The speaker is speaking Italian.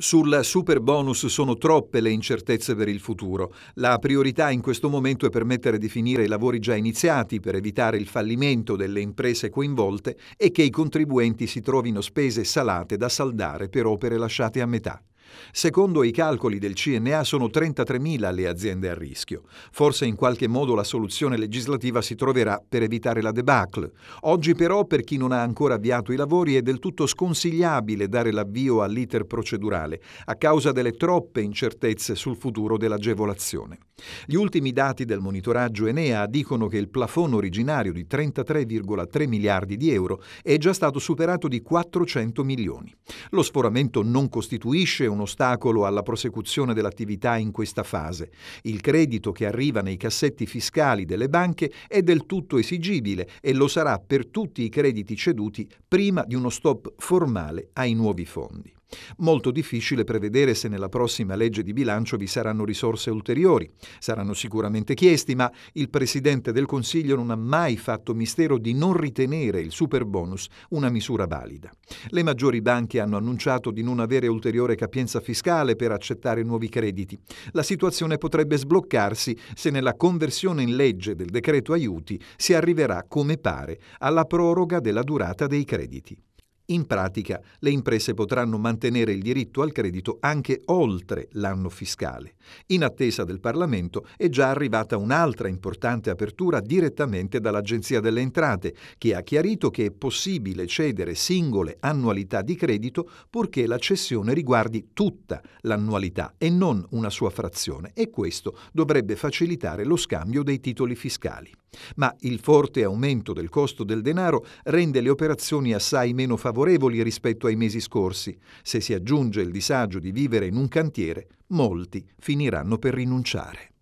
Sul super bonus sono troppe le incertezze per il futuro. La priorità in questo momento è permettere di finire i lavori già iniziati per evitare il fallimento delle imprese coinvolte e che i contribuenti si trovino spese salate da saldare per opere lasciate a metà. Secondo i calcoli del CNA sono 33.000 le aziende a rischio. Forse in qualche modo la soluzione legislativa si troverà per evitare la debacle. Oggi però per chi non ha ancora avviato i lavori è del tutto sconsigliabile dare l'avvio all'iter procedurale a causa delle troppe incertezze sul futuro dell'agevolazione. Gli ultimi dati del monitoraggio Enea dicono che il plafond originario di 33,3 miliardi di euro è già stato superato di 400 milioni. Lo sforamento non costituisce un un ostacolo alla prosecuzione dell'attività in questa fase. Il credito che arriva nei cassetti fiscali delle banche è del tutto esigibile e lo sarà per tutti i crediti ceduti prima di uno stop formale ai nuovi fondi. Molto difficile prevedere se nella prossima legge di bilancio vi saranno risorse ulteriori. Saranno sicuramente chiesti, ma il Presidente del Consiglio non ha mai fatto mistero di non ritenere il super bonus una misura valida. Le maggiori banche hanno annunciato di non avere ulteriore capienza fiscale per accettare nuovi crediti. La situazione potrebbe sbloccarsi se nella conversione in legge del decreto aiuti si arriverà, come pare, alla proroga della durata dei crediti. In pratica, le imprese potranno mantenere il diritto al credito anche oltre l'anno fiscale. In attesa del Parlamento è già arrivata un'altra importante apertura direttamente dall'Agenzia delle Entrate, che ha chiarito che è possibile cedere singole annualità di credito purché la cessione riguardi tutta l'annualità e non una sua frazione, e questo dovrebbe facilitare lo scambio dei titoli fiscali. Ma il forte aumento del costo del denaro rende le operazioni assai meno favorevoli favorevoli rispetto ai mesi scorsi. Se si aggiunge il disagio di vivere in un cantiere, molti finiranno per rinunciare.